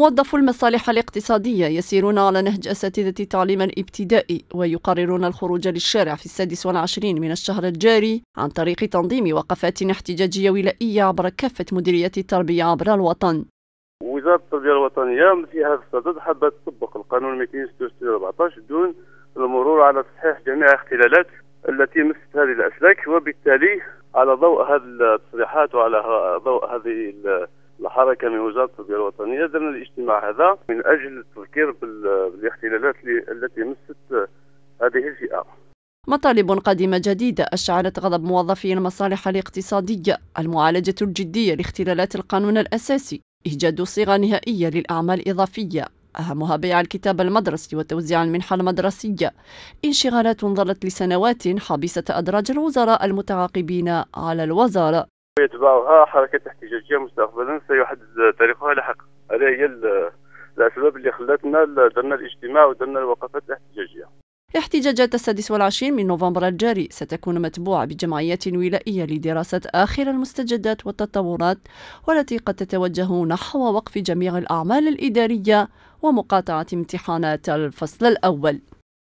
موظفو المصالح الاقتصادية يسيرون على نهج أساتذة التعليم الابتدائي ويقررون الخروج للشارع في السادس والعشرين من الشهر الجاري عن طريق تنظيم وقفات احتجاجية ولائية عبر كافة مديريات التربية عبر الوطن وزارة التربية الوطنية في هذا الصدد حبت تطبق القانون 214 دون المرور على تصحيح جميع الاختلالات التي مست هذه الأسلاك وبالتالي على ضوء هذه التصريحات وعلى ضوء هذه الحركه من وزاره التربيه الوطنيه درنا الاجتماع هذا من اجل التذكير بالاحتلالات التي مست هذه الفئه. مطالب قديمة جديدة أشعلت غضب موظفي المصالح الاقتصادية المعالجة الجدية لاختلالات القانون الأساسي إيجاد صيغة نهائية للأعمال الإضافية أهمها بيع الكتاب المدرسي وتوزيع المنحة المدرسية انشغالات ظلت لسنوات حبيسة أدراج الوزراء المتعاقبين على الوزارة يتبعها حركات احتجاجيه مستقبلا سيحدد تاريخها لاحقا هذه هي الاسباب اللي خلتنا درنا الاجتماع ودرنا الوقفات الاحتجاجيه احتجاجات السادس والعشرين من نوفمبر الجاري ستكون متبوعة بجمعية ولائية لدراسة آخر المستجدات والتطورات والتي قد تتوجه نحو وقف جميع الأعمال الإدارية ومقاطعة امتحانات الفصل الأول